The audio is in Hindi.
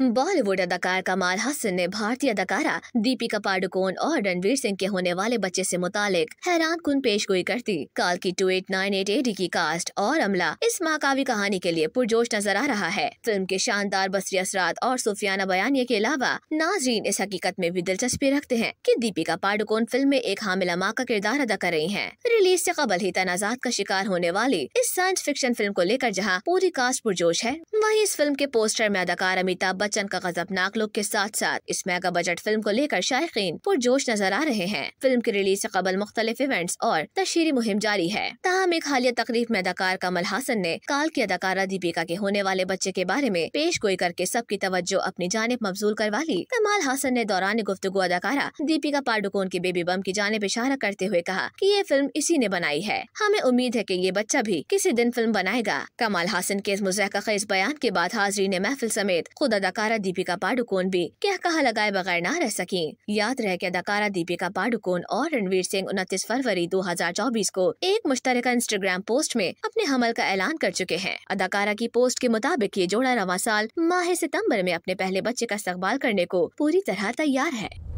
बॉलीवुड अदाकार कमाल हसन ने भारतीय अदाकारा दीपिका पाडुकोन और रणवीर सिंह के होने वाले बच्चे से मुतालिक हैरान कन पेश गोई कर दी काल की टू एट नाइन एट एडी की कास्ट और अमला इस माकावी कहानी के लिए पुरजोश नजर आ रहा है फिल्म के शानदार बसरी असरात और सुफियाना बयानिया के अलावा नाजरीन इस हकीकत में भी दिलचस्पी रखते हैं की दीपिका पाडुकोन फिल्म में एक हामिला माँ का किरदार अदा कर रही है रिलीज ऐसी कबल ही तनाजात का शिकार होने वाली इस साइंस फिक्शन फिल्म को लेकर जहाँ पूरी कास्ट पुरजोश है वही इस फिल्म के पोस्टर में अदाकार अमिताभ बच्चन का गजबनाक लुक के साथ साथ इस मेगा बजट फिल्म को लेकर शायक पुरजोश नजर आ रहे हैं फिल्म की रिलीज ऐसी कबल मुख्तलिफ इवेंट्स और तशहरी मुहिम जारी है तहम एक हालिया तकरीब में अदाकार कमल हासन ने काल की अदाकारा दीपिका के होने वाले बच्चे के बारे में पेश गोई करके सबकी तवज्जो अपनी जानब मबजूल करवा ली कमाल हासन ने दौरान गुफ्तु अदाकारा दीपिका पाडुकोन की बेबी बम की जानब इशारा करते हुए कहा कि ये फिल्म इसी ने बनाई है हमें उम्मीद है कि ये बच्चा भी किसी दिन फिल्म बनाएगा कमाल हासन के इस मुजह खेज बयान के बाद हाजरी ने महफिल समेत खुद अदाकार अदाकारा दीपिका पाडुकोन भी क्या कहा लगाए बगैर ना रह सकी याद रहे की अदाकारा दीपिका पाडुकोन और रणवीर सिंह उनतीस फरवरी चौबीस को एक मुश्तर इंस्टाग्राम पोस्ट में अपने हमल का ऐलान कर चुके हैं अदाकारा की पोस्ट के मुताबिक ये जोड़ा रवा साल माह सितम्बर में अपने पहले बच्चे का इस्तेमाल करने को पूरी तरह तैयार है